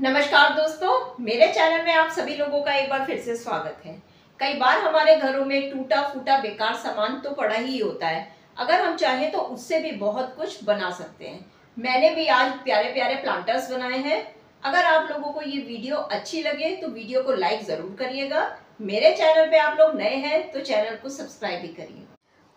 नमस्कार दोस्तों मेरे चैनल में आप सभी लोगों का एक बार फिर से स्वागत है कई बार हमारे घरों में टूटा फूटा बेकार सामान तो पड़ा ही होता है अगर हम चाहें तो उससे भी बहुत कुछ बना सकते हैं मैंने भी आज प्यारे प्यारे प्लांटर्स बनाए हैं अगर आप लोगों को ये वीडियो अच्छी लगे तो वीडियो को लाइक ज़रूर करिएगा मेरे चैनल पे आप लोग नए हैं तो चैनल को सब्सक्राइब भी करिए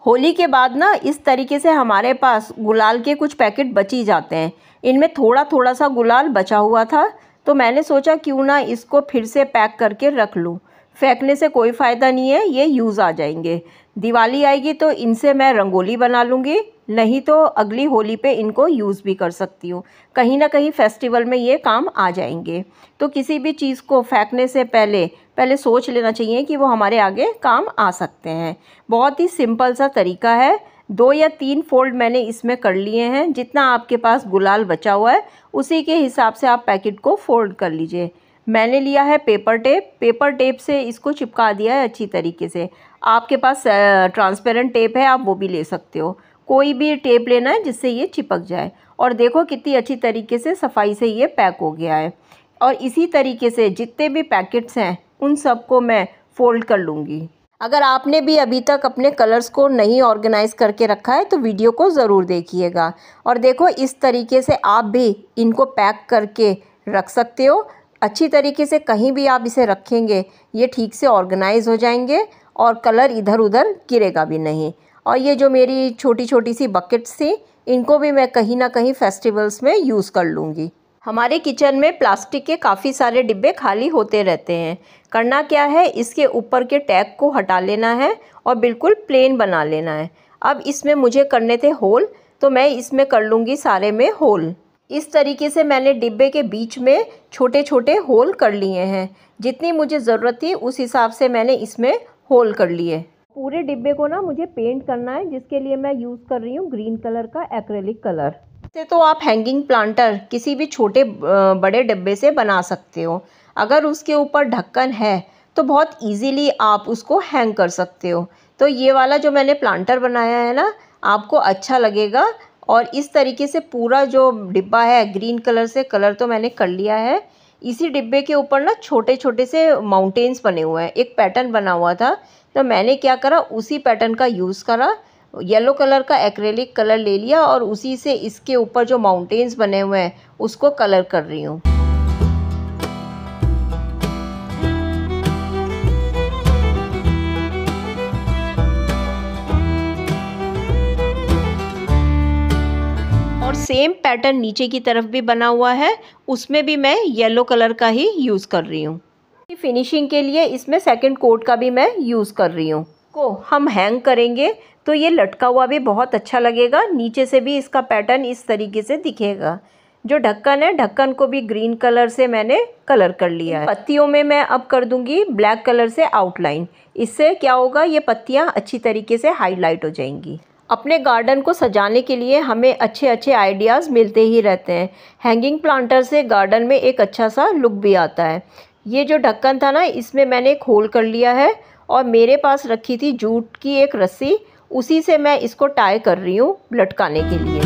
होली के बाद ना इस तरीके से हमारे पास गुलाल के कुछ पैकेट बची जाते हैं इनमें थोड़ा थोड़ा सा गुलाल बचा हुआ था तो मैंने सोचा क्यों ना इसको फिर से पैक करके रख लूँ फेंकने से कोई फ़ायदा नहीं है ये यूज़ आ जाएंगे दिवाली आएगी तो इनसे मैं रंगोली बना लूँगी नहीं तो अगली होली पे इनको यूज़ भी कर सकती हूँ कहीं ना कहीं फेस्टिवल में ये काम आ जाएंगे तो किसी भी चीज़ को फेंकने से पहले पहले सोच लेना चाहिए कि वो हमारे आगे काम आ सकते हैं बहुत ही सिंपल सा तरीका है दो या तीन फोल्ड मैंने इसमें कर लिए हैं जितना आपके पास गुलाल बचा हुआ है उसी के हिसाब से आप पैकेट को फोल्ड कर लीजिए मैंने लिया है पेपर टेप पेपर टेप से इसको चिपका दिया है अच्छी तरीके से आपके पास ट्रांसपेरेंट टेप है आप वो भी ले सकते हो कोई भी टेप लेना है जिससे ये चिपक जाए और देखो कितनी अच्छी तरीके से सफाई से ये पैक हो गया है और इसी तरीके से जितने भी पैकेट्स हैं उन सबको मैं फ़ोल्ड कर लूँगी अगर आपने भी अभी तक अपने कलर्स को नहीं ऑर्गेनाइज करके रखा है तो वीडियो को ज़रूर देखिएगा और देखो इस तरीके से आप भी इनको पैक करके रख सकते हो अच्छी तरीके से कहीं भी आप इसे रखेंगे ये ठीक से ऑर्गेनाइज हो जाएंगे और कलर इधर उधर गिरेगा भी नहीं और ये जो मेरी छोटी छोटी सी बकेट्स थी इनको भी मैं कहीं ना कहीं फेस्टिवल्स में यूज़ कर लूँगी हमारे किचन में प्लास्टिक के काफ़ी सारे डिब्बे खाली होते रहते हैं करना क्या है इसके ऊपर के टैग को हटा लेना है और बिल्कुल प्लेन बना लेना है अब इसमें मुझे करने थे होल तो मैं इसमें कर लूँगी सारे में होल इस तरीके से मैंने डिब्बे के बीच में छोटे छोटे होल कर लिए हैं जितनी मुझे ज़रूरत थी उस हिसाब से मैंने इसमें होल कर लिए पूरे डिब्बे को ना मुझे पेंट करना है जिसके लिए मैं यूज़ कर रही हूँ ग्रीन कलर का एक्रेलिक कलर से तो आप हैंगिंग प्लांटर किसी भी छोटे बड़े डब्बे से बना सकते हो अगर उसके ऊपर ढक्कन है तो बहुत इजीली आप उसको हैंग कर सकते हो तो ये वाला जो मैंने प्लांटर बनाया है ना आपको अच्छा लगेगा और इस तरीके से पूरा जो डिब्बा है ग्रीन कलर से कलर तो मैंने कर लिया है इसी डिब्बे के ऊपर ना छोटे छोटे से माउंटेन्स बने हुए हैं एक पैटर्न बना हुआ था तो मैंने क्या करा उसी पैटर्न का यूज़ करा येलो कलर का एक्रेलिक कलर ले लिया और उसी से इसके ऊपर जो माउंटेन्स बने हुए हैं उसको कलर कर रही हूँ और सेम पैटर्न नीचे की तरफ भी बना हुआ है उसमें भी मैं येलो कलर का ही यूज़ कर रही हूँ फिनिशिंग के लिए इसमें सेकंड कोट का भी मैं यूज़ कर रही हूँ इसको हम हैंग करेंगे तो ये लटका हुआ भी बहुत अच्छा लगेगा नीचे से भी इसका पैटर्न इस तरीके से दिखेगा जो ढक्कन है ढक्कन को भी ग्रीन कलर से मैंने कलर कर लिया है पत्तियों में मैं अब कर दूंगी ब्लैक कलर से आउटलाइन इससे क्या होगा ये पत्तियाँ अच्छी तरीके से हाईलाइट हो जाएंगी अपने गार्डन को सजाने के लिए हमें अच्छे अच्छे आइडियाज़ मिलते ही रहते हैं हैंगिंग प्लांटर से गार्डन में एक अच्छा सा लुक भी आता है ये जो ढक्कन था ना इसमें मैंने एक होल कर लिया है और मेरे पास रखी थी जूट की एक रस्सी उसी से मैं इसको टाई कर रही हूँ लटकाने के लिए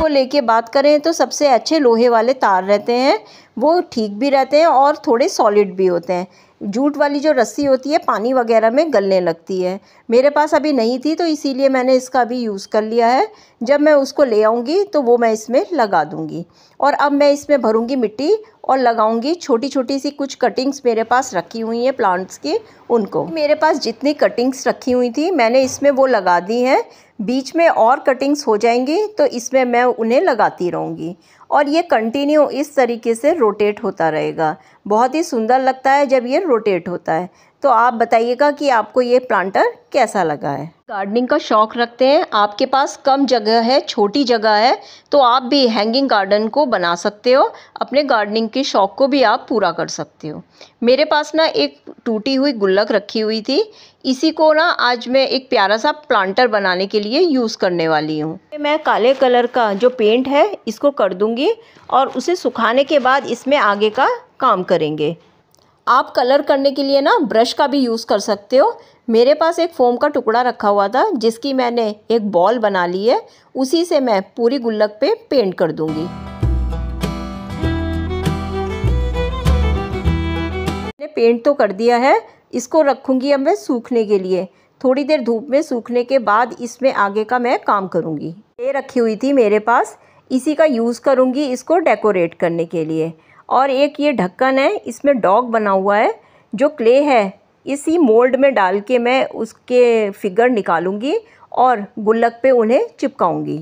को लेके बात करें तो सबसे अच्छे लोहे वाले तार रहते हैं वो ठीक भी रहते हैं और थोड़े सॉलिड भी होते हैं जूट वाली जो रस्सी होती है पानी वगैरह में गलने लगती है मेरे पास अभी नहीं थी तो इसीलिए मैंने इसका अभी यूज़ कर लिया है जब मैं उसको ले आऊँगी तो वो मैं इसमें लगा दूँगी और अब मैं इसमें भरूँगी मिट्टी और लगाऊंगी छोटी छोटी सी कुछ कटिंग्स मेरे पास रखी हुई हैं प्लांट्स की उनको मेरे पास जितनी कटिंग्स रखी हुई थी मैंने इसमें वो लगा दी हैं बीच में और कटिंग्स हो जाएंगी तो इसमें मैं उन्हें लगाती रहूँगी और ये कंटिन्यू इस तरीके से रोटेट होता रहेगा बहुत ही सुंदर लगता है जब ये रोटेट होता है तो आप बताइएगा कि आपको ये प्लांटर कैसा लगा है गार्डनिंग का शौक़ रखते हैं आपके पास कम जगह है छोटी जगह है तो आप भी हैंगिंग गार्डन को बना सकते हो अपने गार्डनिंग के शौक़ को भी आप पूरा कर सकते हो मेरे पास ना एक टूटी हुई गुल्लक रखी हुई थी इसी को ना आज मैं एक प्यारा सा प्लांटर बनाने के लिए यूज़ करने वाली हूँ मैं काले कलर का जो पेंट है इसको कर दूँगी और उसे सुखाने के बाद इसमें आगे का काम करेंगे आप कलर करने के लिए ना ब्रश का भी यूज़ कर सकते हो मेरे पास एक फ़ोम का टुकड़ा रखा हुआ था जिसकी मैंने एक बॉल बना ली है उसी से मैं पूरी गुल्लक पे पेंट कर दूँगी मैंने पेंट तो कर दिया है इसको रखूँगी अब मैं सूखने के लिए थोड़ी देर धूप में सूखने के बाद इसमें आगे का मैं काम करूँगी ये रखी हुई थी मेरे पास इसी का यूज़ करूँगी इसको डेकोरेट करने के लिए और एक ये ढक्कन है इसमें डॉग बना हुआ है जो क्ले है इसी मोल्ड में डाल के मैं उसके फिगर निकालूंगी और गुल्लक पे उन्हें चिपकाऊंगी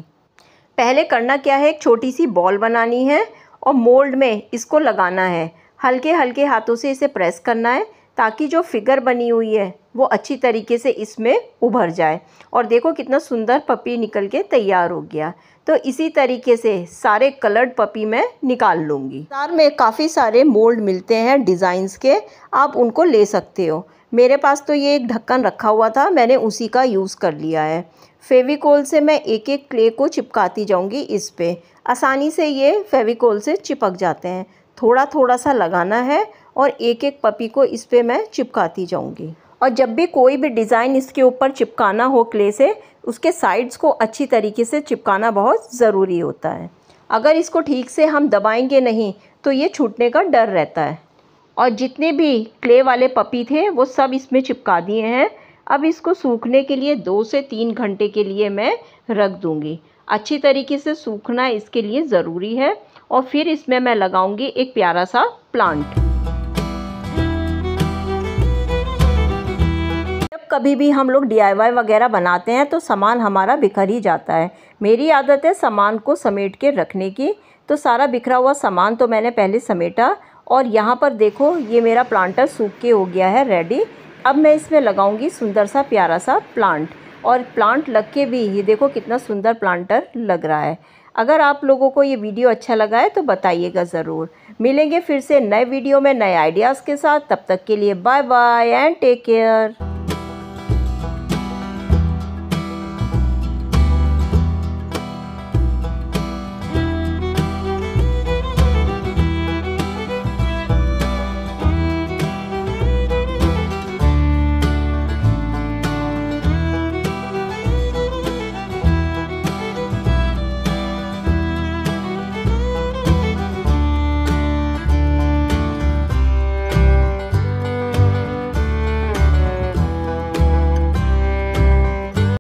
पहले करना क्या है एक छोटी सी बॉल बनानी है और मोल्ड में इसको लगाना है हल्के हल्के हाथों से इसे प्रेस करना है ताकि जो फिगर बनी हुई है वो अच्छी तरीके से इसमें उभर जाए और देखो कितना सुंदर पपी निकल के तैयार हो गया तो इसी तरीके से सारे कलर्ड पपी मैं निकाल लूँगी बाज़ार में काफ़ी सारे मोल्ड मिलते हैं डिज़ाइंस के आप उनको ले सकते हो मेरे पास तो ये एक ढक्कन रखा हुआ था मैंने उसी का यूज़ कर लिया है फेविकोल से मैं एक एक क्ले को चिपकाती जाऊँगी इस पर आसानी से ये फेविकोल से चिपक जाते हैं थोड़ा थोड़ा सा लगाना है और एक एक पपी को इस पर मैं चिपकाती जाऊँगी और जब भी कोई भी डिज़ाइन इसके ऊपर चिपकाना हो क्ले से उसके साइड्स को अच्छी तरीके से चिपकाना बहुत ज़रूरी होता है अगर इसको ठीक से हम दबाएंगे नहीं तो ये छूटने का डर रहता है और जितने भी क्ले वाले पपी थे वो सब इसमें चिपका दिए हैं अब इसको सूखने के लिए दो से तीन घंटे के लिए मैं रख दूँगी अच्छी तरीके से सूखना इसके लिए ज़रूरी है और फिर इसमें मैं लगाऊंगी एक प्यारा सा प्लांट कभी भी हम लोग डी वगैरह बनाते हैं तो सामान हमारा बिखर ही जाता है मेरी आदत है सामान को समेट के रखने की तो सारा बिखरा हुआ सामान तो मैंने पहले समेटा और यहाँ पर देखो ये मेरा प्लांटर सूख के हो गया है रेडी अब मैं इसमें लगाऊंगी सुंदर सा प्यारा सा प्लांट और प्लांट लग के भी ये देखो कितना सुंदर प्लांटर लग रहा है अगर आप लोगों को ये वीडियो अच्छा लगा है तो बताइएगा ज़रूर मिलेंगे फिर से नए वीडियो में नए आइडियाज़ के साथ तब तक के लिए bye bye and take care